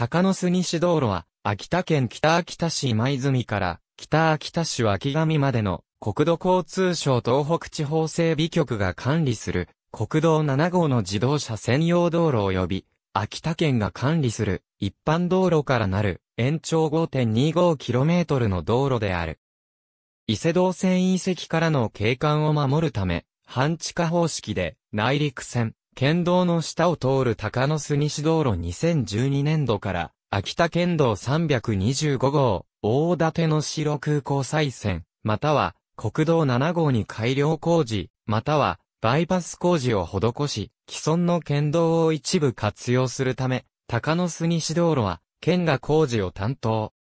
鷹の巣西道路は、秋田県北秋田市今泉から、北秋田市脇上までの、国土交通省東北地方整備局が管理する、国道7号の自動車専用道路及び、秋田県が管理する、一般道路からなる、延長 5.25km の道路である。伊勢道線遺跡からの景観を守るため、半地下方式で、内陸線、県道の下を通る高野巣西道路2012年度から、秋田県道325号、大館の城空港再線、または、国道7号に改良工事、または、バイパス工事を施し、既存の県道を一部活用するため、高野巣西道路は、県が工事を担当。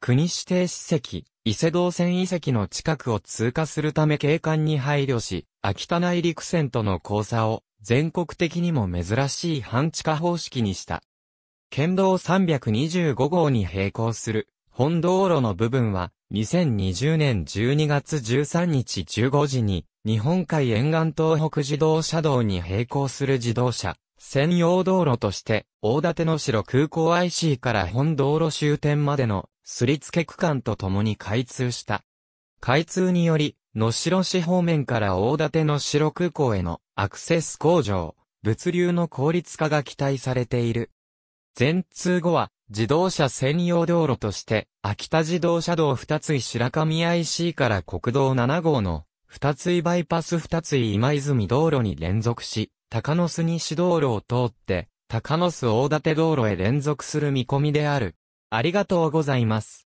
国指定史跡、伊勢道線遺跡の近くを通過するため景観に配慮し、秋田内陸線との交差を全国的にも珍しい半地下方式にした。県道325号に並行する本道路の部分は2020年12月13日15時に日本海沿岸東北自動車道に並行する自動車専用道路として大館の城空港 IC から本道路終点までのすり付け区間とともに開通した。開通により能代市方面から大館の城空港へのアクセス向上、物流の効率化が期待されている。全通後は自動車専用道路として、秋田自動車道二つ井白神 IC から国道7号の二つ井バイパス二つ井今泉道路に連続し、高野須西道路を通って、高野須大館道路へ連続する見込みである。ありがとうございます。